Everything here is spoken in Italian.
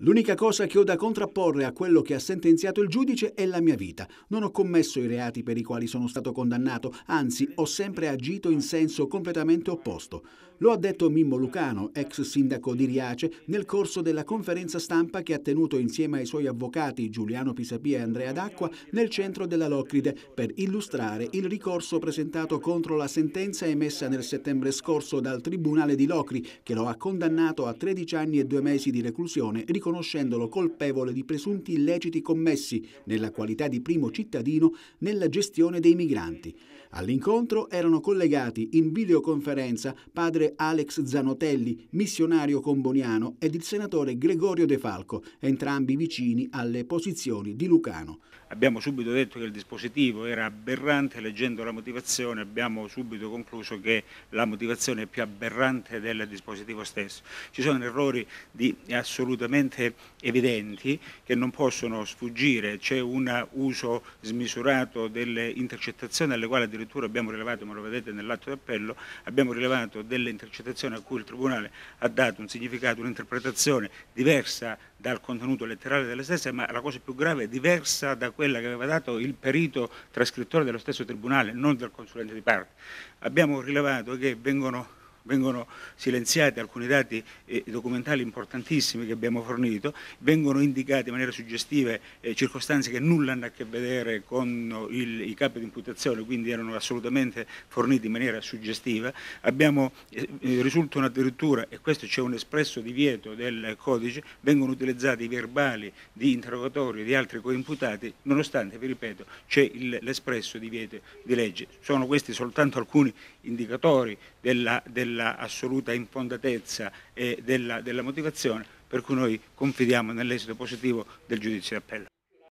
L'unica cosa che ho da contrapporre a quello che ha sentenziato il giudice è la mia vita. Non ho commesso i reati per i quali sono stato condannato, anzi ho sempre agito in senso completamente opposto. Lo ha detto Mimmo Lucano, ex sindaco di Riace, nel corso della conferenza stampa che ha tenuto insieme ai suoi avvocati Giuliano Pisapia e Andrea D'Acqua nel centro della Locride per illustrare il ricorso presentato contro la sentenza emessa nel settembre scorso dal Tribunale di Locri che lo ha condannato a 13 anni e 2 mesi di reclusione riconoscendolo colpevole di presunti illeciti commessi nella qualità di primo cittadino nella gestione dei migranti. All'incontro erano collegati in videoconferenza padre Alex Zanotelli, missionario comboniano, ed il senatore Gregorio De Falco, entrambi vicini alle posizioni di Lucano. Abbiamo subito detto che il dispositivo era aberrante, leggendo la motivazione abbiamo subito concluso che la motivazione è più aberrante del dispositivo stesso. Ci sono errori di, assolutamente evidenti che non possono sfuggire, c'è un uso smisurato delle intercettazioni alle quali addirittura abbiamo rilevato, ma lo vedete nell'atto d'appello, abbiamo rilevato delle intercettazioni a cui il Tribunale ha dato un significato, un'interpretazione diversa dal contenuto letterale delle stesse, ma la cosa più grave è diversa da quella che aveva dato il perito trascrittore dello stesso Tribunale, non dal consulente di parte. Abbiamo rilevato che vengono vengono silenziati alcuni dati eh, documentali importantissimi che abbiamo fornito, vengono indicate in maniera suggestiva eh, circostanze che nulla hanno a che vedere con il, i capi di imputazione, quindi erano assolutamente forniti in maniera suggestiva. Abbiamo, eh, eh risultano addirittura, e questo c'è un espresso divieto del codice, vengono utilizzati i verbali di interrogatori di altri coimputati, nonostante, vi ripeto, c'è l'espresso divieto di legge. Sono questi soltanto alcuni indicatori della, della della assoluta impondatezza e della, della motivazione, per cui noi confidiamo nell'esito positivo del giudizio d'appello.